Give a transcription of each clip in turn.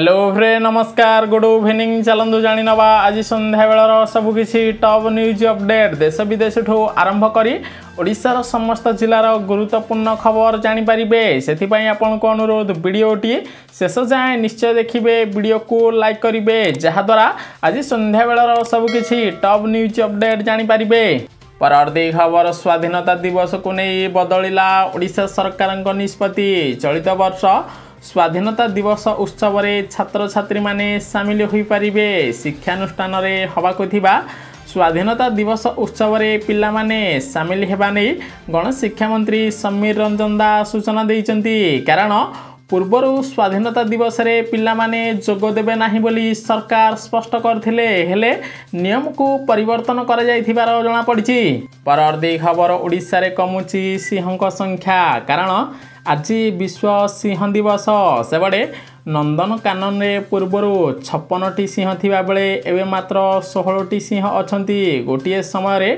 hello ফ্রে নমস্কার good evening চালু Jean নেওয়া আজ সন্ধ্যাবেলার সবুকিছি টপ নিউজ অপডেট দেশ বিদেশঠু আরম্ভ করে ଓଡ଼ିଶାର ସମସ୍ତ ଜିଲ୍ଲାର ଗୁରୁତ୍ୱପୂର୍ଣ୍ଣ ଖବର ଜାଣିପାରିବେ ସେଥିପାଇଁ ଆପଣଙ୍କୁ ଅନୁରୋଧ ଭିଡ଼ିଓଟି ଶେଷ ଯାଏଁ ନିଶ୍ଚୟ ଦେଖିବେ ଭିଡ଼ିଓକୁ ଲାଇକ୍ କରିବେ ଯାହାଦ୍ୱାରା ଆଜି ସନ୍ଧ୍ୟାବେଳର ସବୁକିଛି ଟପ୍ ନ୍ୟୁଜ୍ ଅପଡ଼େଟ୍ ଜାଣିପାରିବେ পরবর্তী খবর স্বাধীনতা দিবসক নেই বদলিলা ওড়শা সরকার নিষ্পতি চলিত বর্ষ ସ୍ୱାଧୀନତା ଦିବସ ଉତ୍ସବରେ ଛାତ୍ରଛାତ୍ରୀମାନେ ସାମିଲ ହୋଇପାରିବେ ଶିକ୍ଷାନୁଷ୍ଠାନରେ ହେବାକୁ ଥିବା ସ୍ୱାଧୀନତା ଦିବସ ଉତ୍ସବରେ ପିଲାମାନେ ସାମିଲ ହେବା ନେଇ ଗଣଶିକ୍ଷାମନ୍ତ୍ରୀ ସମୀର ରଞ୍ଜନ ଦା ସୂଚନା ଦେଇଛନ୍ତି କାରଣ ପୂର୍ବରୁ ସ୍ୱାଧୀନତା ଦିବସରେ ପିଲାମାନେ ଯୋଗ ଦେବେ ନାହିଁ ବୋଲି ସରକାର ସ୍ପଷ୍ଟ କରିଥିଲେ ହେଲେ ନିୟମକୁ ପରିବର୍ତ୍ତନ କରାଯାଇଥିବାର ଜଣାପଡ଼ିଛି ପରବର୍ତ୍ତୀ ଖବର ଓଡ଼ିଶାରେ କମୁଛି ସିଂହଙ୍କ ସଂଖ୍ୟା କାରଣ ଆଜି ବିଶ୍ୱ ସିଂହ ଦିବସ ସେପଟେ ନନ୍ଦନକାନନରେ ପୂର୍ବରୁ ଛପନଟି ସିଂହ ଥିବାବେଳେ ଏବେ ମାତ୍ର ଷୋହଳଟି ସିଂହ ଅଛନ୍ତି ଗୋଟିଏ ସମୟରେ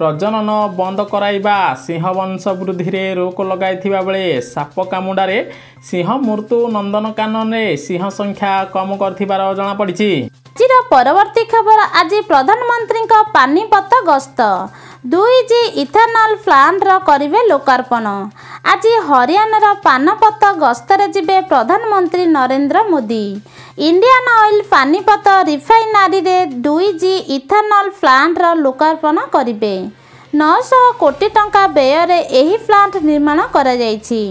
ପ୍ରଜନନ ବନ୍ଦ କରାଇବା ସିଂହ ବଂଶ ବୃଦ୍ଧିରେ ରୋକ ଲଗାଇଥିବା ବେଳେ ସାପ କାମୁଡ଼ାରେ ସିଂହ ମୃତ୍ୟୁ ନନ୍ଦନକାନନରେ ସିଂହ ସଂଖ୍ୟା କମ କରିଥିବାର ଜଣାପଡ଼ିଛି ଆଜିର ପରବର୍ତ୍ତୀ ଖବର ଆଜି ପ୍ରଧାନମନ୍ତ୍ରୀଙ୍କ ପାନିପତ ଗସ୍ତ 2G ଇଥାନଲ ପ୍ଲାଣ୍ଟର କରିବେ ଲୋକାର୍ପଣ ଆଜି ହରିୟାଣାର ପାନପତ ଗସ୍ତରେ ଯିବେ ପ୍ରଧାନମନ୍ତ୍ରୀ ନରେନ୍ଦ୍ର ମୋଦି ଇଣ୍ଡିଆନ ଅଏଲ୍ ପାନିପତ ରିଫାଇନାରୀରେ 2G ଇଥାନଲ ପ୍ଲାଣ୍ଟର ଲୋକାର୍ପଣ କରିବେ ନଅଶହ କୋଟି ଟଙ୍କା ବ୍ୟୟରେ ଏହି ପ୍ଲାଣ୍ଟ ନିର୍ମାଣ କରାଯାଇଛି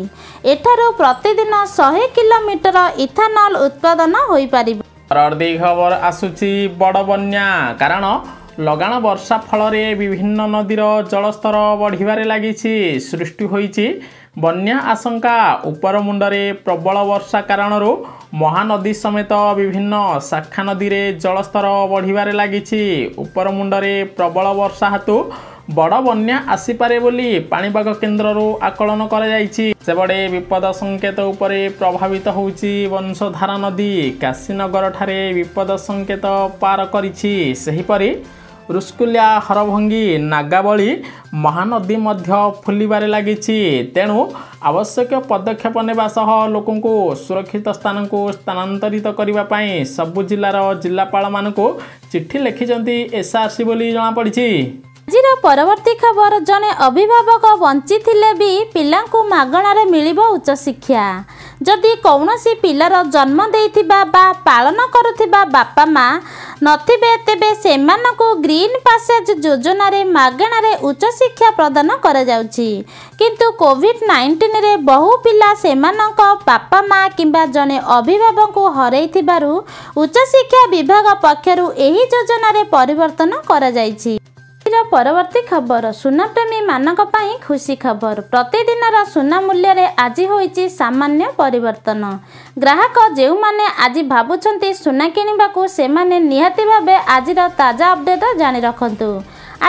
ଏଠାରୁ ପ୍ରତିଦିନ ଶହେ କିଲୋମିଟର ଇଥାନଲ ଉତ୍ପାଦନ ହୋଇପାରିବ ଖବର ଆସୁଛି ବଡ଼ ବନ୍ୟା କାରଣ ଲଗାଣ ବର୍ଷା ଫଳରେ ବିଭିନ୍ନ ନଦୀର ଜଳସ୍ତର ବଢ଼ିବାରେ ଲାଗିଛି ସୃଷ୍ଟି ହୋଇଛି ବନ୍ୟା ଆଶଙ୍କା ଉପରମୁଣ୍ଡରେ ପ୍ରବଳ ବର୍ଷା କାରଣରୁ ମହାନଦୀ ସମେତ ବିଭିନ୍ନ ଶାଖା ନଦୀରେ ଜଳସ୍ତର ବଢ଼ିବାରେ ଲାଗିଛି ଉପରମୁଣ୍ଡରେ ପ୍ରବଳ ବର୍ଷା ହେତୁ ବଡ଼ ବନ୍ୟା ଆସିପାରେ ବୋଲି ପାଣିପାଗ କେନ୍ଦ୍ରରୁ ଆକଳନ କରାଯାଇଛି ସେପଟେ ବିପଦ ସଙ୍କେତ ଉପରେ ପ୍ରଭାବିତ ହେଉଛି ବଂଶଧାରା ନଦୀ କାଶୀନଗରଠାରେ ବିପଦ ସଙ୍କେତ ପାର କରିଛି ସେହିପରି ରୁସ୍କୁଲିଆ ହରଭଙ୍ଗୀ ନାଗାବଳୀ ମହାନଦୀ ମଧ୍ୟ ଫୁଲିବାରେ ଲାଗିଛି ତେଣୁ ଆବଶ୍ୟକ ପଦକ୍ଷେପ ନେବା ସହ ଲୋକଙ୍କୁ ସୁରକ୍ଷିତ ସ୍ଥାନକୁ ସ୍ଥାନାନ୍ତରିତ କରିବା ପାଇଁ ସବୁ ଜିଲ୍ଲାର ଜିଲ୍ଲାପାଳମାନଙ୍କୁ ଚିଠି ଲେଖିଛନ୍ତି ଏସ୍ଆର୍ସି ବୋଲି ଜଣାପଡ଼ିଛି ଆଜିର ପରବର୍ତ୍ତୀ ଖବର ଜଣେ ଅଭିଭାବକ ବଞ୍ଚିଥିଲେ ବି ପିଲାଙ୍କୁ ମାଗଣାରେ ମିଳିବ ଉଚ୍ଚଶିକ୍ଷା ଯଦି କୌଣସି ପିଲାର ଜନ୍ମ ଦେଇଥିବା ବା ପାଳନ କରୁଥିବା ବାପା ମାଆ ନଥିବେ ତେବେ ସେମାନଙ୍କୁ ଗ୍ରୀନ୍ ପାସେଜ୍ ଯୋଜନାରେ ମାଗଣାରେ ଉଚ୍ଚଶିକ୍ଷା ପ୍ରଦାନ କରାଯାଉଛି କିନ୍ତୁ କୋଭିଡ଼ ନାଇଣ୍ଟିନରେ ବହୁ ପିଲା ସେମାନଙ୍କ ବାପା ମାଆ କିମ୍ବା ଜଣେ ଅଭିଭାବକଙ୍କୁ ହରାଇଥିବାରୁ ଉଚ୍ଚଶିକ୍ଷା ବିଭାଗ ପକ୍ଷରୁ ଏହି ଯୋଜନାରେ ପରିବର୍ତ୍ତନ କରାଯାଇଛି ଆସିଲା ପରବର୍ତ୍ତୀ ଖବର ସୁନାପ୍ରେମୀମାନଙ୍କ ପାଇଁ ଖୁସି ଖବର ପ୍ରତିଦିନର ସୁନା ମୂଲ୍ୟରେ ଆଜି ହୋଇଛି ସାମାନ୍ୟ ପରିବର୍ତ୍ତନ ଗ୍ରାହକ ଯେଉଁମାନେ ଆଜି ଭାବୁଛନ୍ତି ସୁନା କିଣିବାକୁ ସେମାନେ ନିହାତି ଭାବେ ଆଜିର ତାଜା ଅପଡ଼େଟ୍ ଜାଣି ରଖନ୍ତୁ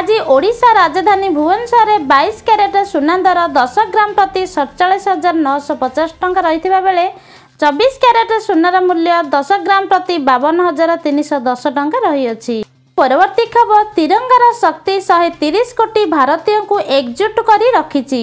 ଆଜି ଓଡ଼ିଶା ରାଜଧାନୀ ଭୁବନେଶ୍ୱରରେ ବାଇଶ କ୍ୟାରେଟ୍ ସୁନା ଦର ଦଶ ଗ୍ରାମ ପ୍ରତି ସତଚାଳିଶ ହଜାର ନଅଶହ ପଚାଶ ଟଙ୍କା ରହିଥିବା ବେଳେ ଚବିଶ କ୍ୟାରେଟ୍ ସୁନାର ମୂଲ୍ୟ ଦଶ ଗ୍ରାମ ପ୍ରତି ବାବନ ହଜାର ତିନିଶହ ଦଶ ଟଙ୍କା ରହିଅଛି ପରବର୍ତ୍ତୀ ଖବର ତିରଙ୍ଗାର ଶକ୍ତି ଶହେ ତିରିଶ କୋଟି ଭାରତୀୟଙ୍କୁ ଏକଜୁଟ କରି ରଖିଛି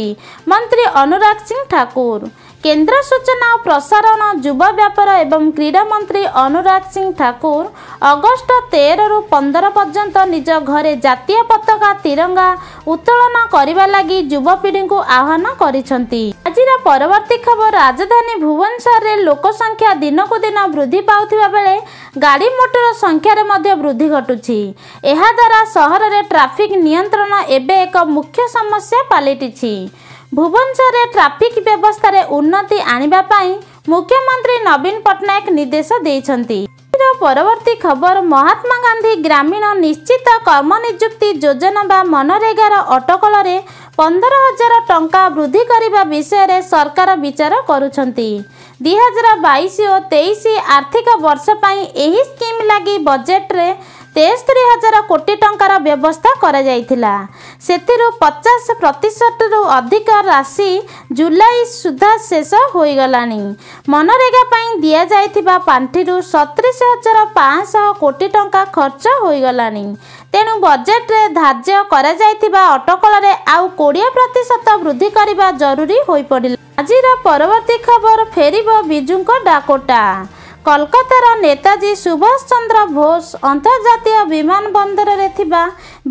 ମନ୍ତ୍ରୀ ଅନୁରାଗ ସିଂ ଠାକୁର କେନ୍ଦ୍ର ସୂଚନା ଓ ପ୍ରସାରଣ ଯୁବ ବ୍ୟାପାର ଏବଂ କ୍ରୀଡ଼ା ମନ୍ତ୍ରୀ ଅନୁରାଗ ସିଂ ଠାକୁର ଅଗଷ୍ଟ ତେରରୁ ପନ୍ଦର ପର୍ଯ୍ୟନ୍ତ ନିଜ ଘରେ ଜାତୀୟ ପତାକା ତିରଙ୍ଗା ଉତ୍ତୋଳନ କରିବା ଲାଗି ଯୁବପିଢ଼ିଙ୍କୁ ଆହ୍ୱାନ କରିଛନ୍ତି ଆଜିର ପରବର୍ତ୍ତୀ ଖବର ରାଜଧାନୀ ଭୁବନେଶ୍ୱରରେ ଲୋକ ସଂଖ୍ୟା ଦିନକୁ ଦିନ ବୃଦ୍ଧି ପାଉଥିବା ବେଳେ ଗାଡ଼ି ମୋଟର ସଂଖ୍ୟାରେ ମଧ୍ୟ ବୃଦ୍ଧି ଘଟୁଛି ଏହାଦ୍ୱାରା ସହରରେ ଟ୍ରାଫିକ୍ ନିୟନ୍ତ୍ରଣ ଏବେ ଏକ ମୁଖ୍ୟ ସମସ୍ୟା ପାଲଟିଛି ଭୁବନେଶ୍ୱରରେ ଟ୍ରାଫିକ୍ ବ୍ୟବସ୍ଥାରେ ଉନ୍ନତି ଆଣିବା ପାଇଁ ମୁଖ୍ୟମନ୍ତ୍ରୀ ନବୀନ ପଟ୍ଟନାୟକ ନିର୍ଦ୍ଦେଶ ଦେଇଛନ୍ତି ପରବର୍ତ୍ତୀ ଖବର ମହାତ୍ମା ଗାନ୍ଧୀ ଗ୍ରାମୀଣ ନିଶ୍ଚିତ କର୍ମନିଯୁକ୍ତି ଯୋଜନା ବା ମନରେଗାର ଅଟକଳରେ ପନ୍ଦର ହଜାର ଟଙ୍କା ବୃଦ୍ଧି କରିବା ବିଷୟରେ ସରକାର ବିଚାର କରୁଛନ୍ତି ଦୁଇହଜାର ବାଇଶ ଓ ତେଇଶ ଆର୍ଥିକ ବର୍ଷ ପାଇଁ ଏହି ସ୍କିମ୍ ଲାଗି ବଜେଟ୍ରେ ତେସ୍ତରୀ ହଜାର କୋଟି ଟଙ୍କାର ବ୍ୟବସ୍ଥା କରାଯାଇଥିଲା ସେଥିରୁ ପଚାଶ ପ୍ରତିଶତରୁ ଅଧିକ ରାଶି ଜୁଲାଇ ସୁଦ୍ଧା ଶେଷ ହୋଇଗଲାଣି ମନରେଗା ପାଇଁ ଦିଆଯାଇଥିବା ପାଣ୍ଠିରୁ ସତୁରିଶ ହଜାର ପାଞ୍ଚଶହ କୋଟି ଟଙ୍କା ଖର୍ଚ୍ଚ ହୋଇଗଲାଣି ତେଣୁ ବଜେଟରେ ଧାର୍ଯ୍ୟ କରାଯାଇଥିବା ଅଟକଳରେ ଆଉ କୋଡ଼ିଏ ପ୍ରତିଶତ ବୃଦ୍ଧି କରିବା ଜରୁରୀ ହୋଇପଡ଼ିଲା ଆଜିର ପରବର୍ତ୍ତୀ ଖବର ଫେରିବ ବିଜୁଙ୍କ ଡାକୋଟା କୋଲକାତାର ନେତାଜୀ ସୁଭାଷ ଚନ୍ଦ୍ର ବୋଷ ଅନ୍ତର୍ଜାତୀୟ ବିମାନବନ୍ଦରରେ ଥିବା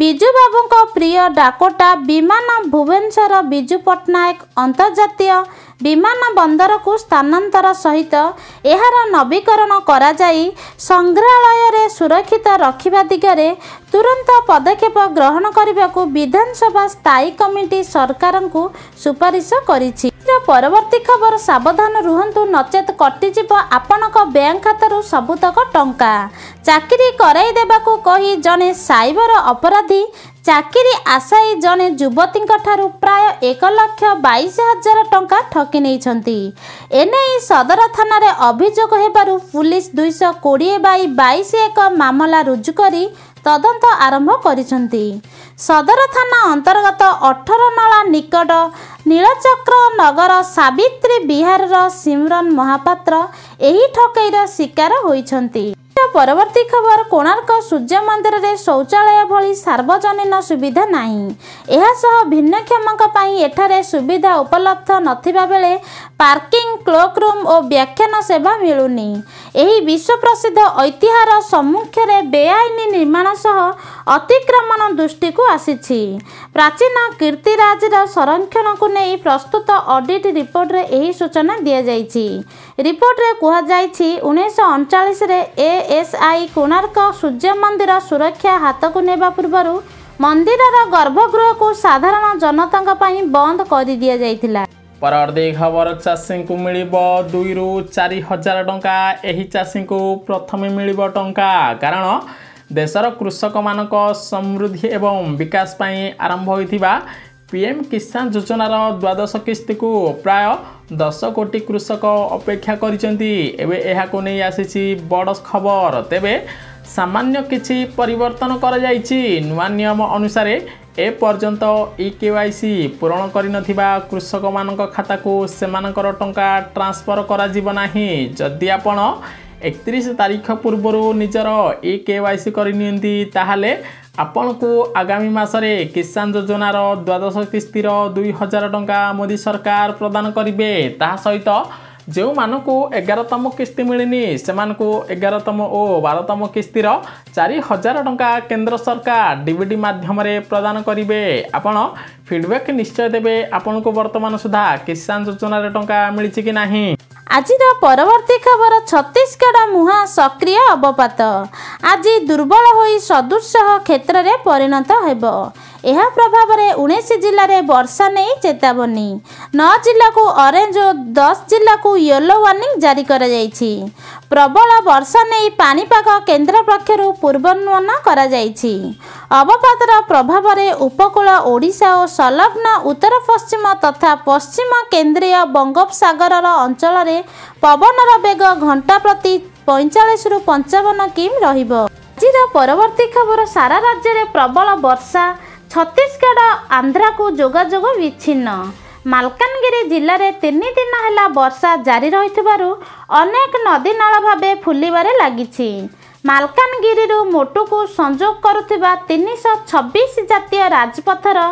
ବିଜୁବାବୁଙ୍କ ପ୍ରିୟ ଡାକୋଟା ବିମାନ ଭୁବନେଶ୍ୱର ବିଜୁ ପଟ୍ଟନାୟକ ଅନ୍ତର୍ଜାତୀୟ ବିମାନବନ୍ଦରକୁ ସ୍ଥାନାନ୍ତର ସହିତ ଏହାର ନବୀକରଣ କରାଯାଇ ସଂଗ୍ରହାଳୟରେ ସୁରକ୍ଷିତ ରଖିବା ଦିଗରେ ତୁରନ୍ତ ପଦକ୍ଷେପ ଗ୍ରହଣ କରିବାକୁ ବିଧାନସଭା ସ୍ଥାୟୀ କମିଟି ସରକାରଙ୍କୁ ସୁପାରିଶ କରିଛି ଏଥିର ପରବର୍ତ୍ତୀ ଖବର ସାବଧାନ ରୁହନ୍ତୁ ନଚେତ କଟିଯିବ ଆପଣଙ୍କ ବ୍ୟାଙ୍କ ଖାତାରୁ ସବୁତକ ଟଙ୍କା ଚାକିରି କରାଇ ଦେବାକୁ କହି ଜଣେ ସାଇବର ଅପରାଧୀ ଚାକିରି ଆଶାୟୀ ଜଣେ ଯୁବତୀଙ୍କ ଠାରୁ ପ୍ରାୟ ଏକ ଲକ୍ଷ ବାଇଶ ହଜାର ଟଙ୍କା ଠକି ନେଇଛନ୍ତି ଏନେଇ ସଦର ଥାନାରେ ଅଭିଯୋଗ ହେବାରୁ ପୁଲିସ ଦୁଇଶହ କୋଡ଼ିଏ ବାଇ ବାଇଶ ଏକ ମାମଲା ରୁଜୁ କରି ତଦନ୍ତ ଆରମ୍ଭ କରିଛନ୍ତି ସଦର ଥାନା ଅନ୍ତର୍ଗତ ଅଠରନଳା ନିକଟ ନୀଳଚକ୍ର ନଗର ସାବିତ୍ରୀ ବିହାରର ସିମରନ ମହାପାତ୍ର ଏହି ଠକେଇର ଶିକାର ହୋଇଛନ୍ତି ପରବର୍ତ୍ତୀ ଖବର କୋଣାର୍କ ସୂର୍ଯ୍ୟ ମନ୍ଦିରରେ ଶୌଚାଳୟ ଭଳି ସାର୍ବଜନୀନ ସୁବିଧା ନାହିଁ ଏହାସହ ଭିନ୍ନକ୍ଷମଙ୍କ ପାଇଁ ଏଠାରେ ସୁବିଧା ଉପଲବ୍ଧ ନଥିବା ବେଳେ ପାର୍କିଂ କ୍ଲକରୁମ୍ ଓ ବ୍ୟାଖ୍ୟାନ ସେବା ମିଳୁନି ଏହି ବିଶ୍ୱପ୍ରସିଦ୍ଧ ଐତିହ୍ୟର ସମ୍ମୁଖରେ ବେଆଇନ ନିର୍ମାଣ ସହ ଅତିକ୍ରମଣ ଦୃଷ୍ଟିକୁ ଆସିଛି ପ୍ରାଚୀନ କୀର୍ତ୍ତିରାଜର ସଂରକ୍ଷଣକୁ ନେଇ ପ୍ରସ୍ତୁତ ଅଡିଟ୍ ରିପୋର୍ଟରେ ଏହି ସୂଚନା ଦିଆଯାଇଛି ରିପୋର୍ଟରେ କୁହାଯାଇଛି ଉଣେଇଶହ ଅଣଚାଳିଶରେ ଏ ଏସ୍ ଆଇ କୋଣାର୍କ ସୂର୍ଯ୍ୟ ମନ୍ଦିର ସୁରକ୍ଷା ହାତକୁ ନେବା ପୂର୍ବରୁ ମନ୍ଦିରର ଗର୍ଭଗୃହକୁ ସାଧାରଣ ଜନତାଙ୍କ ପାଇଁ ବନ୍ଦ କରିଦିଆଯାଇଥିଲା ପରବର୍ତ୍ତୀ ଖବର ଚାଷୀଙ୍କୁ ମିଳିବ ଦୁଇରୁ ଚାରି ହଜାର ଟଙ୍କା ଏହି ଚାଷୀଙ୍କୁ ପ୍ରଥମେ ମିଳିବ ଟଙ୍କା କାରଣ ଦେଶର କୃଷକମାନଙ୍କ ସମୃଦ୍ଧି ଏବଂ ବିକାଶ ପାଇଁ ଆରମ୍ଭ ହୋଇଥିବା ପିଏମ୍ କିଷାନ ଯୋଜନାର ଦ୍ୱାଦଶ କିସ୍ତିକୁ ପ୍ରାୟ ଦଶ କୋଟି କୃଷକ ଅପେକ୍ଷା କରିଛନ୍ତି ଏବେ ଏହାକୁ ନେଇ ଆସିଛି ବଡ଼ ଖବର ତେବେ ସାମାନ୍ୟ କିଛି ପରିବର୍ତ୍ତନ କରାଯାଇଛି ନୂଆ ନିୟମ ଅନୁସାରେ এপর্যন্ত ই e কেওয়াইসি পূরণ করে কৃষক মান খাতাকু সে টঙ্কা ট্রান্সফর করা না যদি আপনার একত্রিশ তারিখ পূর্বর নিজের ই কেওয়াইসি করে নিতে তাহলে ଆପଣଙ୍କୁ ଆଗାମୀ ମାସରେ କିଷାନ ଯୋଜନାର ଦ୍ୱାଦଶ କିସ୍ତିର ଦୁଇ ହଜାର ଟଙ୍କା ମୋଦି ସରକାର ପ୍ରଦାନ କରିବେ ତାହା ସହିତ ଯେଉଁମାନଙ୍କୁ ଏଗାରତମ କିସ୍ତି ମିଳିନି ସେମାନଙ୍କୁ ଏଗାରତମ ଓ ବାରତମ କିସ୍ତିର ଚାରି ହଜାର ଟଙ୍କା କେନ୍ଦ୍ର ସରକାର ଡିବିଡି ମାଧ୍ୟମରେ ପ୍ରଦାନ କରିବେ ଆପଣ ଫିଡ଼ବ୍ୟାକ୍ ନିଶ୍ଚୟ ଦେବେ ଆପଣଙ୍କୁ ବର୍ତ୍ତମାନ ସୁଦ୍ଧା କିଷାନ ଯୋଜନାରେ ଟଙ୍କା ମିଳିଛି କି ନାହିଁ ଆଜିର ପରବର୍ତ୍ତୀ ଖବର ଛତିଶଗଡ଼ ମୁହାଁ ସକ୍ରିୟ ଅବପାତ ଆଜି ଦୁର୍ବଳ ହୋଇ ସଦୃଶ କ୍ଷେତ୍ରରେ ପରିଣତ ହେବ ଏହା ପ୍ରଭାବରେ ଉଣେଇଶ ଜିଲ୍ଲାରେ ବର୍ଷା ନେଇ ଚେତାବନୀ ନଅ ଜିଲ୍ଲାକୁ ଅରେଞ୍ଜ ଓ ଦଶ ଜିଲ୍ଲାକୁ ୟେଲୋ ୱାର୍ଣ୍ଣିଂ ଜାରି କରାଯାଇଛି ପ୍ରବଳ ବର୍ଷା ନେଇ ପାଣିପାଗ କେନ୍ଦ୍ର ପକ୍ଷରୁ ପୂର୍ବାନୁମାନ କରାଯାଇଛି ଅବପାତର ପ୍ରଭାବରେ ଉପକୂଳ ଓଡ଼ିଶା ଓ ସଂଲଗ୍ନ ଉତ୍ତର ପଶ୍ଚିମ ତଥା ପଶ୍ଚିମ କେନ୍ଦ୍ରୀୟ ବଙ୍ଗୋପସାଗରର ଅଞ୍ଚଳରେ ପବନର ବେଗ ଘଣ୍ଟା ପ୍ରତି ପଇଁଚାଳିଶରୁ ପଞ୍ଚାବନ କିମ୍ ରହିବ ଆଜିର ପରବର୍ତ୍ତୀ ଖବର ସାରା ରାଜ୍ୟରେ ପ୍ରବଳ ବର୍ଷା ଛତିଶଗଡ଼ ଆନ୍ଧ୍ରାକୁ ଯୋଗାଯୋଗ ବିଚ୍ଛିନ୍ନ ମାଲକାନଗିରି ଜିଲ୍ଲାରେ ତିନି ଦିନ ହେଲା ବର୍ଷା ଜାରି ରହିଥିବାରୁ ଅନେକ ନଦୀନାଳ ଭାବେ ଫୁଲିବାରେ ଲାଗିଛି ମାଲକାନଗିରିରୁ ମୋଟୁକୁ ସଂଯୋଗ କରୁଥିବା ତିନିଶହ ଛବିଶ ଜାତୀୟ ରାଜପଥର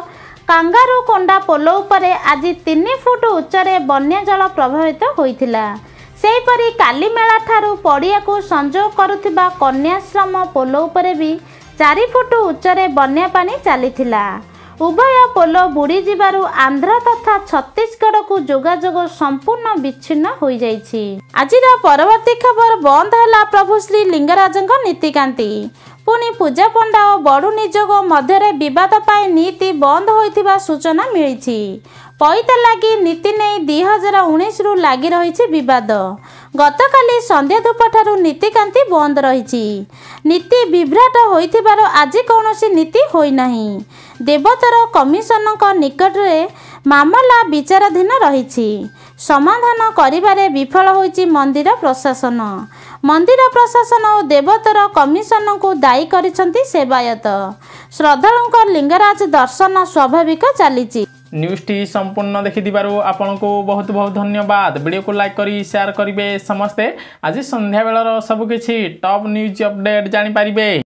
କାଙ୍ଗାରୁ କଣ୍ଡା ପୋଲ ଉପରେ ଆଜି ତିନି ଫୁଟ ଉଚ୍ଚରେ ବନ୍ୟାଜଳ ପ୍ରଭାବିତ ହୋଇଥିଲା ସେହିପରି କାଲିମେଳାଠାରୁ ପଡ଼ିଆକୁ ସଂଯୋଗ କରୁଥିବା କନ୍ୟାଶ୍ରମ ପୋଲ ଉପରେ ବି ଚାରି ଫୁଟ ଉଚ୍ଚରେ ବନ୍ୟା ପାଣି ଚାଲିଥିଲା ଉଭୟ ପୋଲ ବୁଡ଼ିଯିବାରୁ ଆନ୍ଧ୍ର ତଥା ଛତିଶଗଡ଼କୁ ଯୋଗାଯୋଗ ସମ୍ପୂର୍ଣ୍ଣ ବିଚ୍ଛିନ୍ନ ହୋଇଯାଇଛି ଆଜିର ପରବର୍ତ୍ତୀ ଖବର ବନ୍ଦ ହେଲା ପ୍ରଭୁ ଶ୍ରୀ ଲିଙ୍ଗରାଜଙ୍କ ନୀତିକାନ୍ତି ପୁଣି ପୂଜା ପଣ୍ଡା ଓ ବଡ଼ୁ ନିଯୋଗ ମଧ୍ୟରେ ବିବାଦ ପାଇଁ ନୀତି ବନ୍ଦ ହୋଇଥିବା ସୂଚନା ମିଳିଛି ପଇତା ଲାଗି ନୀତି ନେଇ ଦୁଇ ହଜାର ଉଣେଇଶରୁ ଲାଗି ରହିଛି ବିବାଦ ଗତକାଲି ସନ୍ଧ୍ୟା ଧୂପଠାରୁ ନୀତିକାନ୍ତି ବନ୍ଦ ରହିଛି ନୀତି ବିଭ୍ରାଟ ହୋଇଥିବାରୁ ଆଜି କୌଣସି ନୀତି ହୋଇନାହିଁ ଦେବତର କମିଶନଙ୍କ ନିକଟରେ ମାମଲା ବିଚାରାଧୀନ ରହିଛି ସମାଧାନ କରିବାରେ ବିଫଳ ହୋଇଛି ମନ୍ଦିର ପ୍ରଶାସନ ମନ୍ଦିର ପ୍ରଶାସନ ଓ ଦେବତର କମିଶନଙ୍କୁ ଦାୟୀ କରିଛନ୍ତି ସେବାୟତ ଶ୍ରଦ୍ଧାଳୁଙ୍କ ଲିଙ୍ଗରାଜ ଦର୍ଶନ ସ୍ୱାଭାବିକ ଚାଲିଛି ନ୍ୟୁଜ୍ଟି ସମ୍ପୂର୍ଣ୍ଣ ଦେଖିଥିବାରୁ ଆପଣଙ୍କୁ ବହୁତ ବହୁତ ଧନ୍ୟବାଦ ଭିଡ଼ିଓକୁ ଲାଇକ୍ କରି ସେୟାର କରିବେ ସମସ୍ତେ ଆଜି ସନ୍ଧ୍ୟାବେଳର ସବୁକିଛି ଟପ୍ ନ୍ୟୁଜ୍ ଅପଡ଼େଟ୍ ଜାଣିପାରିବେ